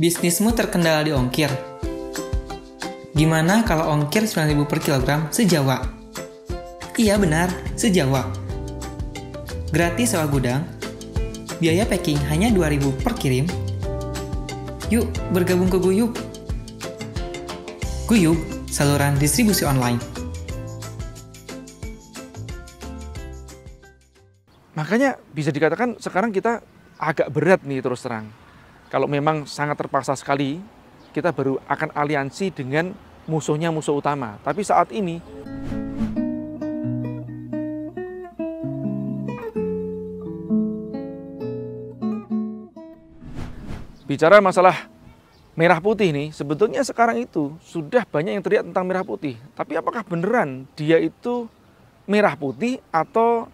Bisnismu terkendala di ongkir. Gimana kalau ongkir 9000 per kilogram sejawa? Iya benar, sejawa. Gratis sewa gudang, biaya packing hanya 2000 per kirim. Yuk, bergabung ke Guyub. Guyub, saluran distribusi online. Makanya bisa dikatakan sekarang kita agak berat nih terus terang kalau memang sangat terpaksa sekali, kita baru akan aliansi dengan musuhnya musuh utama. Tapi saat ini bicara masalah merah putih nih, sebetulnya sekarang itu sudah banyak yang terlihat tentang merah putih. Tapi apakah beneran dia itu merah putih atau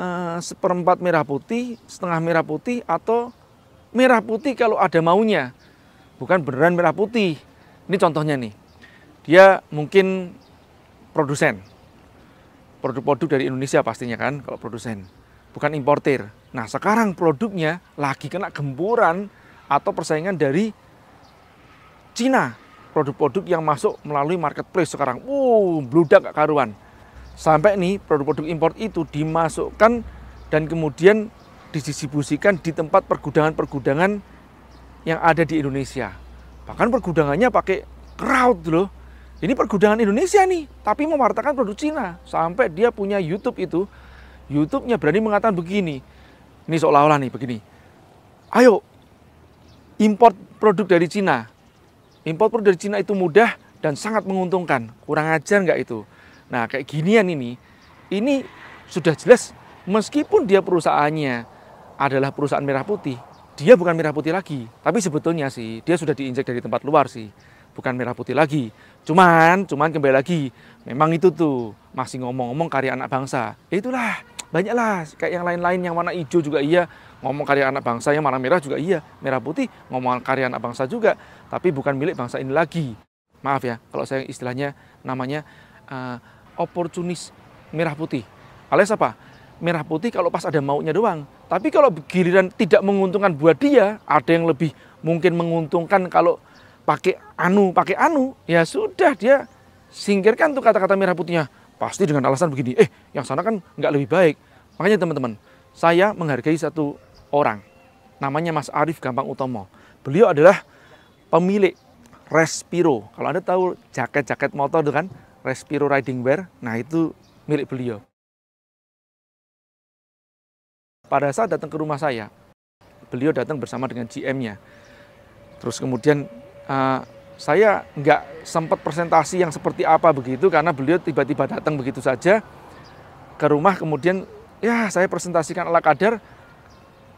uh, seperempat merah putih, setengah merah putih atau merah putih kalau ada maunya. Bukan beneran merah putih. Ini contohnya nih. Dia mungkin produsen. Produk-produk dari Indonesia pastinya kan kalau produsen. Bukan importir. Nah sekarang produknya lagi kena gempuran atau persaingan dari Cina. Produk-produk yang masuk melalui marketplace sekarang. uh bludak karuan. Sampai nih produk-produk import itu dimasukkan dan kemudian didistribusikan di tempat pergudangan-pergudangan yang ada di Indonesia. Bahkan pergudangannya pakai crowd loh. Ini pergudangan Indonesia nih, tapi mewartakan produk Cina. Sampai dia punya YouTube itu, YouTube-nya berani mengatakan begini. Ini seolah-olah nih begini. Ayo, import produk dari Cina. Import produk dari Cina itu mudah dan sangat menguntungkan. Kurang ajar nggak itu? Nah, kayak ginian ini, ini sudah jelas meskipun dia perusahaannya adalah perusahaan merah putih, dia bukan merah putih lagi. Tapi sebetulnya sih dia sudah diinjek dari tempat luar sih, bukan merah putih lagi. Cuman, cuman kembali lagi, memang itu tuh masih ngomong-ngomong karya anak bangsa. Ya itulah banyaklah kayak yang lain-lain yang warna hijau juga iya ngomong karya anak bangsa yang warna merah juga iya merah putih ngomong karya anak bangsa juga tapi bukan milik bangsa ini lagi maaf ya kalau saya istilahnya namanya uh, eh, oportunis merah putih alias apa merah putih kalau pas ada maunya doang tapi kalau giliran tidak menguntungkan buat dia, ada yang lebih mungkin menguntungkan kalau pakai anu, pakai anu, ya sudah dia singkirkan tuh kata-kata merah putihnya. Pasti dengan alasan begini, eh yang sana kan nggak lebih baik. Makanya teman-teman, saya menghargai satu orang. Namanya Mas Arief Gampang Utomo. Beliau adalah pemilik Respiro. Kalau Anda tahu jaket-jaket motor itu kan, Respiro Riding Wear, nah itu milik beliau. Pada saat datang ke rumah saya, beliau datang bersama dengan GM-nya. Terus kemudian uh, saya nggak sempat presentasi yang seperti apa begitu karena beliau tiba-tiba datang begitu saja ke rumah kemudian ya saya presentasikan ala kadar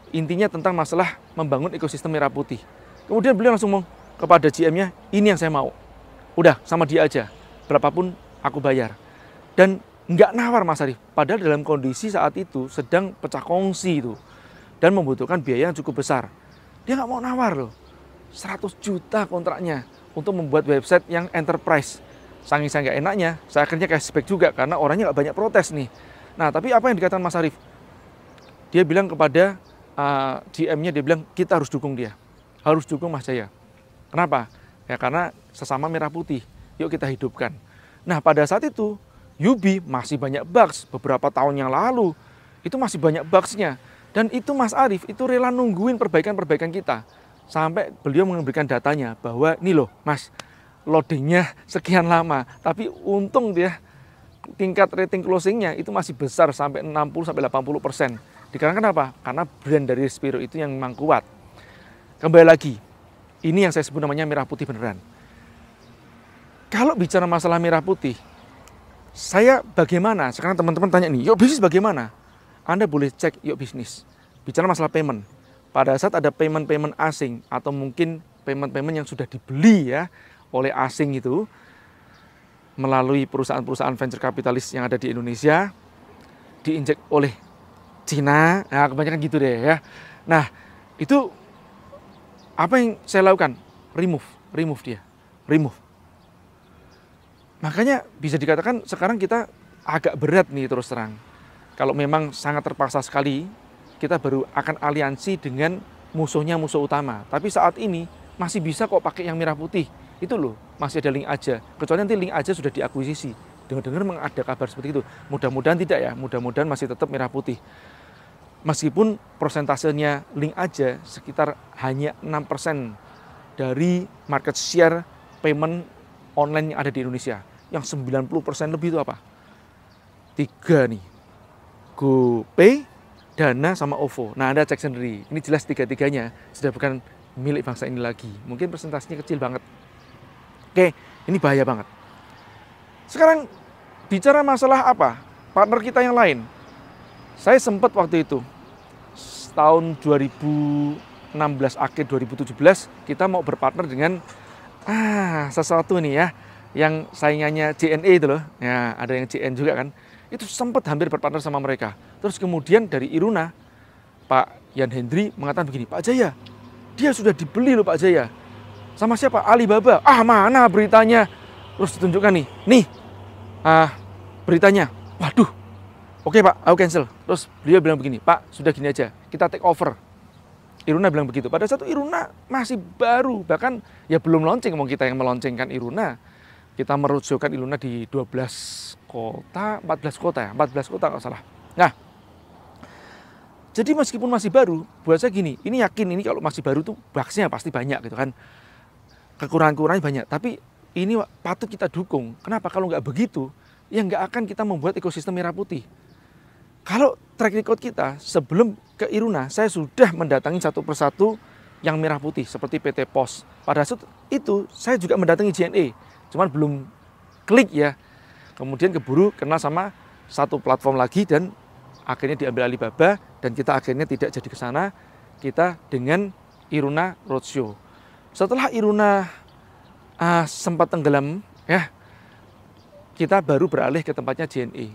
intinya tentang masalah membangun ekosistem merah putih. Kemudian beliau langsung mau kepada GM-nya, ini yang saya mau. Udah, sama dia aja. Berapapun aku bayar. Dan nggak nawar Mas Arief. Padahal dalam kondisi saat itu sedang pecah kongsi itu dan membutuhkan biaya yang cukup besar. Dia nggak mau nawar loh. 100 juta kontraknya untuk membuat website yang enterprise. Sangi saya nggak enaknya, saya akhirnya kayak spek juga karena orangnya nggak banyak protes nih. Nah, tapi apa yang dikatakan Mas Arief? Dia bilang kepada uh, eh, DM-nya, dia bilang kita harus dukung dia, harus dukung Mas Jaya. Kenapa? Ya karena sesama merah putih, yuk kita hidupkan. Nah, pada saat itu Yubi masih banyak bugs beberapa tahun yang lalu. Itu masih banyak bugsnya. Dan itu Mas Arief itu rela nungguin perbaikan-perbaikan kita. Sampai beliau memberikan datanya bahwa nih loh Mas, loadingnya sekian lama. Tapi untung dia tingkat rating closingnya itu masih besar sampai 60 sampai 80 persen. Dikarenakan apa? Karena brand dari Spiro itu yang memang kuat. Kembali lagi, ini yang saya sebut namanya merah putih beneran. Kalau bicara masalah merah putih, saya bagaimana? Sekarang teman-teman tanya nih, yuk bisnis bagaimana? Anda boleh cek yuk bisnis. Bicara masalah payment. Pada saat ada payment-payment asing atau mungkin payment-payment yang sudah dibeli ya oleh asing itu melalui perusahaan-perusahaan venture kapitalis yang ada di Indonesia diinjek oleh Cina. Nah, kebanyakan gitu deh ya. Nah, itu apa yang saya lakukan? Remove, remove dia. Remove Makanya bisa dikatakan sekarang kita agak berat nih terus terang. Kalau memang sangat terpaksa sekali, kita baru akan aliansi dengan musuhnya musuh utama. Tapi saat ini masih bisa kok pakai yang merah putih. Itu loh, masih ada link aja. Kecuali nanti link aja sudah diakuisisi. Dengar-dengar memang ada kabar seperti itu. Mudah-mudahan tidak ya, mudah-mudahan masih tetap merah putih. Meskipun persentasenya link aja sekitar hanya 6% dari market share payment online yang ada di Indonesia yang 90% lebih itu apa? Tiga nih. GoPay, Dana sama OVO. Nah, Anda cek sendiri. Ini jelas tiga-tiganya sudah bukan milik bangsa ini lagi. Mungkin persentasenya kecil banget. Oke, ini bahaya banget. Sekarang bicara masalah apa? Partner kita yang lain. Saya sempat waktu itu tahun 2016 akhir 2017 kita mau berpartner dengan ah sesuatu nih ya yang saingannya JNE itu loh, ya ada yang JN juga kan, itu sempat hampir berpartner sama mereka. Terus kemudian dari Iruna, Pak Yan Hendri mengatakan begini, Pak Jaya, dia sudah dibeli loh Pak Jaya. Sama siapa? Alibaba. Ah mana beritanya? Terus ditunjukkan nih, nih ah, beritanya. Waduh, oke Pak, aku cancel. Terus beliau bilang begini, Pak sudah gini aja, kita take over. Iruna bilang begitu. Pada satu Iruna masih baru, bahkan ya belum launching, mau kita yang meloncengkan Iruna kita merujukkan Iluna di 12 kota, 14 kota ya, 14 kota kalau salah. Nah, jadi meskipun masih baru, buat saya gini, ini yakin ini kalau masih baru tuh bugsnya pasti banyak gitu kan. Kekurangan-kekurangannya banyak, tapi ini patut kita dukung. Kenapa? Kalau nggak begitu, ya nggak akan kita membuat ekosistem merah putih. Kalau track record kita sebelum ke Iruna, saya sudah mendatangi satu persatu yang merah putih seperti PT Pos. Pada saat itu saya juga mendatangi JNE cuman belum klik ya. Kemudian keburu kena sama satu platform lagi dan akhirnya diambil Alibaba dan kita akhirnya tidak jadi ke sana. Kita dengan Iruna Roadshow. Setelah Iruna uh, sempat tenggelam ya, kita baru beralih ke tempatnya JNE.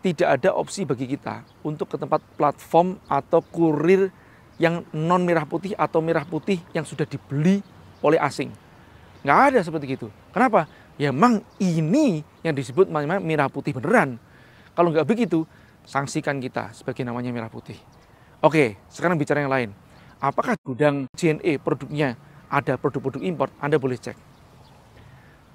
Tidak ada opsi bagi kita untuk ke tempat platform atau kurir yang non merah putih atau merah putih yang sudah dibeli oleh asing. Nggak ada seperti itu. Kenapa? Ya memang ini yang disebut merah putih beneran. Kalau nggak begitu, sanksikan kita sebagai namanya merah putih. Oke, sekarang bicara yang lain. Apakah gudang JNE produknya ada produk-produk import? Anda boleh cek.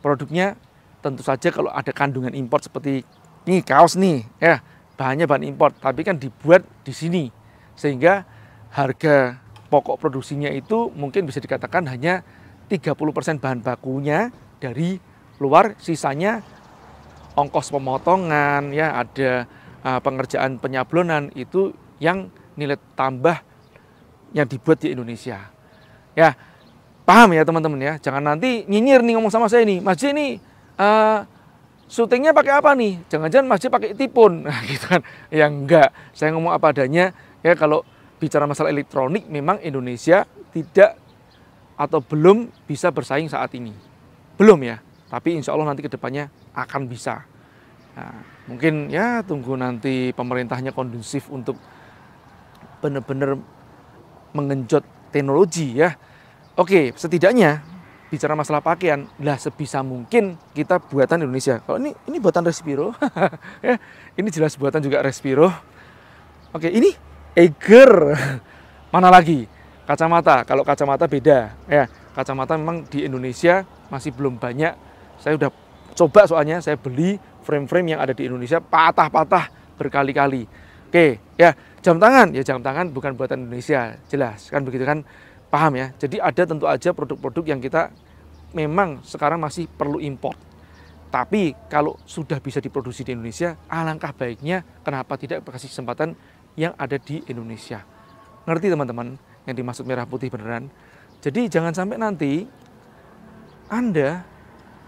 Produknya tentu saja kalau ada kandungan import seperti ini kaos nih, ya bahannya bahan import. tapi kan dibuat di sini. Sehingga harga pokok produksinya itu mungkin bisa dikatakan hanya 30% bahan bakunya dari luar, sisanya ongkos pemotongan, ya ada uh, pengerjaan penyablonan itu yang nilai tambah yang dibuat di Indonesia. Ya, paham ya teman-teman ya. Jangan nanti nyinyir nih ngomong sama saya ini, masjid ini uh, e, syutingnya pakai apa nih? Jangan-jangan masjid pakai tipun, nah, gitu kan? Ya enggak, saya ngomong apa adanya. Ya kalau bicara masalah elektronik, memang Indonesia tidak atau belum bisa bersaing saat ini. Belum ya, tapi insya Allah nanti kedepannya akan bisa. Nah, mungkin ya tunggu nanti pemerintahnya kondusif untuk benar-benar mengenjot teknologi ya. Oke, setidaknya bicara masalah pakaian, lah sebisa mungkin kita buatan Indonesia. Kalau ini ini buatan Respiro, ya, ini jelas buatan juga Respiro. Oke, ini Eger. Mana lagi? kacamata. Kalau kacamata beda ya. Kacamata memang di Indonesia masih belum banyak. Saya udah coba soalnya saya beli frame-frame yang ada di Indonesia patah-patah berkali-kali. Oke, ya jam tangan ya jam tangan bukan buatan Indonesia, jelas kan begitu kan paham ya. Jadi ada tentu aja produk-produk yang kita memang sekarang masih perlu import. Tapi kalau sudah bisa diproduksi di Indonesia, alangkah baiknya kenapa tidak kasih kesempatan yang ada di Indonesia. Ngerti teman-teman? yang dimaksud merah putih beneran. Jadi jangan sampai nanti Anda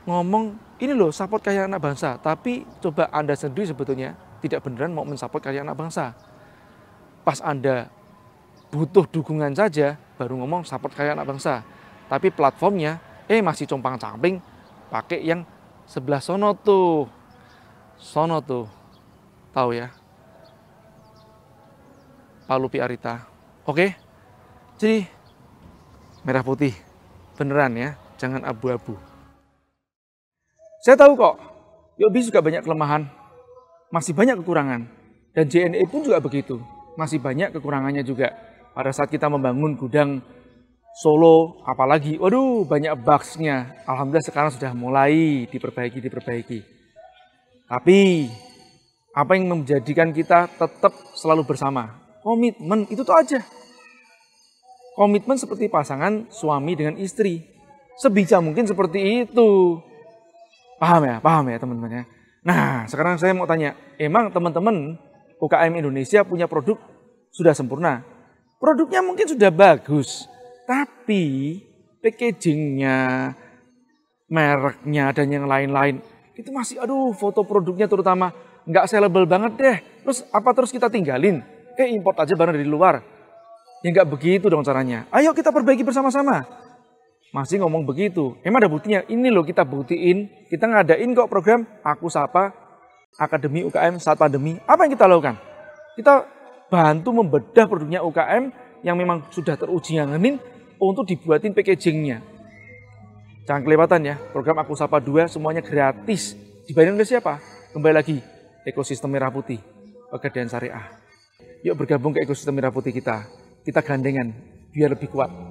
ngomong ini loh support karya anak bangsa, tapi coba Anda sendiri sebetulnya tidak beneran mau mensupport karya anak bangsa. Pas Anda butuh dukungan saja baru ngomong support karya anak bangsa. Tapi platformnya eh masih compang-camping pakai yang sebelah sono tuh. Sono tuh. Tahu ya? Palu Piarita. Oke? Okay? Jadi merah putih beneran ya, jangan abu-abu. Saya tahu kok, Yobi juga banyak kelemahan, masih banyak kekurangan. Dan JNE pun juga begitu, masih banyak kekurangannya juga. Pada saat kita membangun gudang Solo, apalagi, waduh banyak bugsnya. Alhamdulillah sekarang sudah mulai diperbaiki, diperbaiki. Tapi apa yang menjadikan kita tetap selalu bersama? Komitmen, itu tuh aja komitmen seperti pasangan suami dengan istri. Sebijak mungkin seperti itu. Paham ya? Paham ya teman-teman ya? Nah, sekarang saya mau tanya, emang teman-teman UKM Indonesia punya produk sudah sempurna? Produknya mungkin sudah bagus, tapi packagingnya, mereknya, dan yang lain-lain, itu masih aduh foto produknya terutama nggak sellable banget deh. Terus apa terus kita tinggalin? Eh import aja barang dari luar Ya nggak begitu dong caranya. Ayo kita perbaiki bersama-sama. Masih ngomong begitu. Emang ada buktinya? Ini loh kita buktiin. Kita ngadain kok program Aku Sapa Akademi UKM saat pandemi. Apa yang kita lakukan? Kita bantu membedah produknya UKM yang memang sudah teruji yang ngenin untuk dibuatin packagingnya. Jangan kelewatan ya, program Aku Sapa 2 semuanya gratis. Dibayarin oleh siapa? Kembali lagi, ekosistem merah putih, pekerjaan syariah. Yuk bergabung ke ekosistem merah putih kita kita gandengan biar lebih kuat.